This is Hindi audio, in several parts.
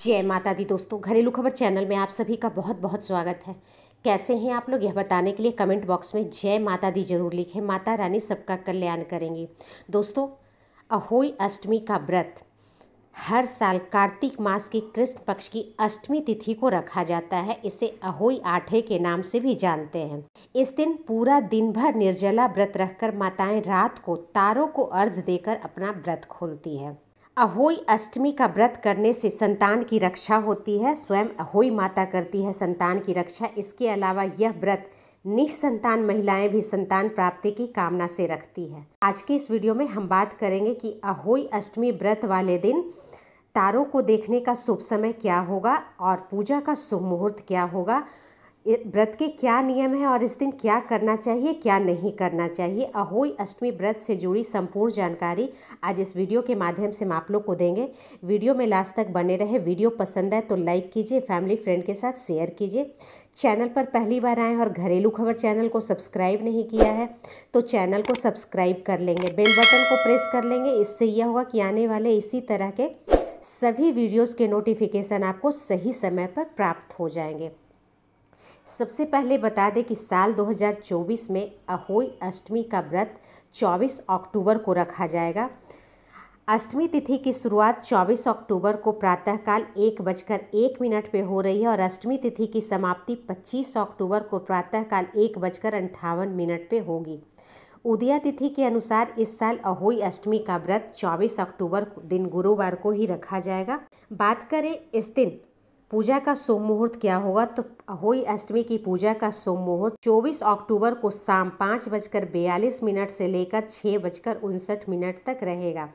जय माता दी दोस्तों घरेलू खबर चैनल में आप सभी का बहुत बहुत स्वागत है कैसे हैं आप लोग यह बताने के लिए कमेंट बॉक्स में जय माता दी जरूर लिखें माता रानी सबका कल्याण करेंगी दोस्तों अहोई अष्टमी का व्रत हर साल कार्तिक मास की कृष्ण पक्ष की अष्टमी तिथि को रखा जाता है इसे अहोई आठे के नाम से भी जानते हैं इस दिन पूरा दिन भर निर्जला व्रत रखकर माताएं रात को तारों को अर्ध देकर अपना व्रत खोलती है अहोई अष्टमी का व्रत करने से संतान की रक्षा होती है स्वयं अहोई माता करती है संतान की रक्षा इसके अलावा यह व्रत निसंतान महिलाएं भी संतान प्राप्ति की कामना से रखती है आज के इस वीडियो में हम बात करेंगे कि अहोई अष्टमी व्रत वाले दिन तारों को देखने का शुभ समय क्या होगा और पूजा का शुभ मुहूर्त क्या होगा व्रत के क्या नियम हैं और इस दिन क्या करना चाहिए क्या नहीं करना चाहिए अहोई अष्टमी व्रत से जुड़ी संपूर्ण जानकारी आज इस वीडियो के माध्यम से हम आप लोग को देंगे वीडियो में लास्ट तक बने रहे वीडियो पसंद है तो लाइक कीजिए फैमिली फ्रेंड के साथ शेयर कीजिए चैनल पर पहली बार आए और घरेलू खबर चैनल को सब्सक्राइब नहीं किया है तो चैनल को सब्सक्राइब कर लेंगे बेल बटन को प्रेस कर लेंगे इससे यह होगा कि आने वाले इसी तरह के सभी वीडियोस के नोटिफिकेशन आपको सही समय पर प्राप्त हो जाएंगे सबसे पहले बता दें कि साल 2024 में अहोई अष्टमी का व्रत 24 अक्टूबर को रखा जाएगा अष्टमी तिथि की शुरुआत 24 अक्टूबर को प्रातःकाल एक बजकर एक मिनट पे हो रही है और अष्टमी तिथि की समाप्ति 25 अक्टूबर को प्रातःकाल एक बजकर अंठावन मिनट पे होगी उदया तिथि के अनुसार इस साल अहोई अष्टमी का व्रत 24 अक्टूबर दिन गुरुवार को ही रखा जाएगा बात करें इस दिन पूजा का शुभ मुहूर्त क्या होगा तो होई अष्टमी की पूजा का शुभ मुहूर्त 24 अक्टूबर को शाम पाँच बजकर बयालीस मिनट से लेकर छः बजकर उनसठ मिनट तक रहेगा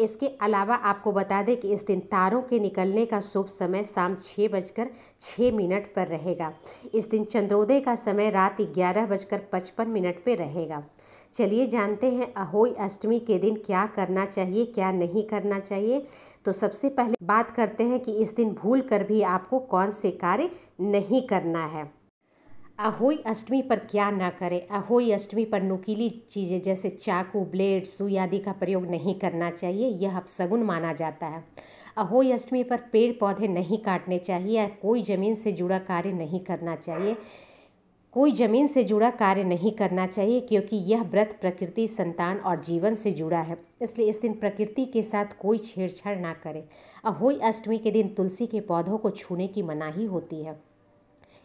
इसके अलावा आपको बता दें कि इस दिन तारों के निकलने का शुभ समय शाम छः बजकर छः मिनट पर रहेगा इस दिन चंद्रोदय का समय रात ग्यारह बजकर पचपन मिनट पर रहेगा चलिए जानते हैं अहोई अष्टमी के दिन क्या करना चाहिए क्या नहीं करना चाहिए तो सबसे पहले बात करते हैं कि इस दिन भूल कर भी आपको कौन से कार्य नहीं करना है अहोई अष्टमी पर क्या ना करें अहोई अष्टमी पर नुकीली चीज़ें जैसे चाकू ब्लेड सुई आदि का प्रयोग नहीं करना चाहिए यह अब सगुन माना जाता है अहोई अष्टमी पर पेड़ पौधे नहीं काटने चाहिए कोई ज़मीन से जुड़ा कार्य नहीं करना चाहिए कोई जमीन से जुड़ा कार्य नहीं करना चाहिए क्योंकि यह व्रत प्रकृति संतान और जीवन से जुड़ा है इसलिए इस दिन प्रकृति के साथ कोई छेड़छाड़ ना करें अहोई अष्टमी के दिन तुलसी के पौधों को छूने की मनाही होती है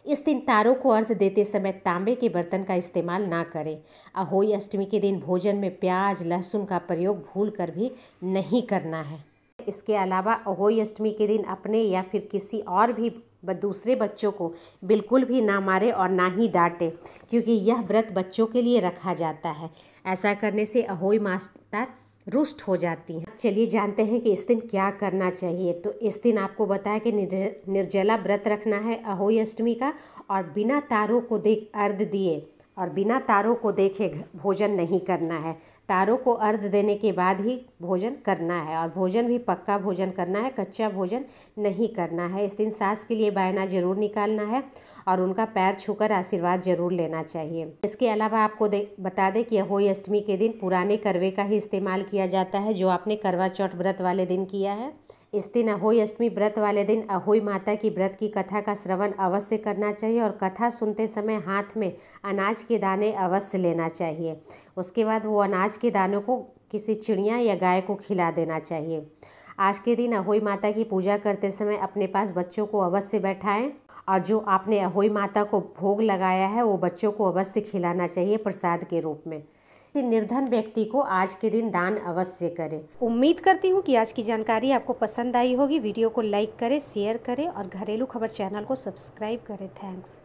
इस दिन तारों को अर्थ देते समय तांबे के बर्तन का इस्तेमाल ना करें अहोई अष्टमी के दिन भोजन में प्याज लहसुन का प्रयोग भूल कर भी नहीं करना है इसके अलावा अहोई अष्टमी के दिन अपने या फिर किसी और भी दूसरे बच्चों को बिल्कुल भी ना मारे और ना ही डांटे क्योंकि यह व्रत बच्चों के लिए रखा जाता है ऐसा करने से अहोई मास्टर रुष्ट हो जाती हैं चलिए जानते हैं कि इस दिन क्या करना चाहिए तो इस दिन आपको बताया कि निर्जला व्रत रखना है अहोई अष्टमी का और बिना तारों को देख अर्ध दिए और बिना तारों को देखे भोजन नहीं करना है तारों को अर्घ देने के बाद ही भोजन करना है और भोजन भी पक्का भोजन करना है कच्चा भोजन नहीं करना है इस दिन सास के लिए बायना जरूर निकालना है और उनका पैर छूकर आशीर्वाद जरूर लेना चाहिए इसके अलावा आपको दे, बता दें कि होली अष्टमी के दिन पुराने करवे का ही इस्तेमाल किया जाता है जो आपने करवा चौथ व्रत वाले दिन किया है इस दिन अहोई अष्टमी व्रत वाले दिन अहोई माता की व्रत की कथा का श्रवण अवश्य करना चाहिए और कथा सुनते समय हाथ में अनाज के दाने अवश्य लेना चाहिए उसके बाद वो अनाज के दानों को किसी चिड़िया या गाय को खिला देना चाहिए आज के दिन अहोई माता की पूजा करते समय अपने पास बच्चों को अवश्य बैठाएं और जो आपने अहोई माता को भोग लगाया है वो बच्चों को अवश्य खिलाना चाहिए प्रसाद के रूप में निर्धन व्यक्ति को आज के दिन दान अवश्य करें उम्मीद करती हूँ कि आज की जानकारी आपको पसंद आई होगी वीडियो को लाइक करें शेयर करें और घरेलू खबर चैनल को सब्सक्राइब करें थैंक्स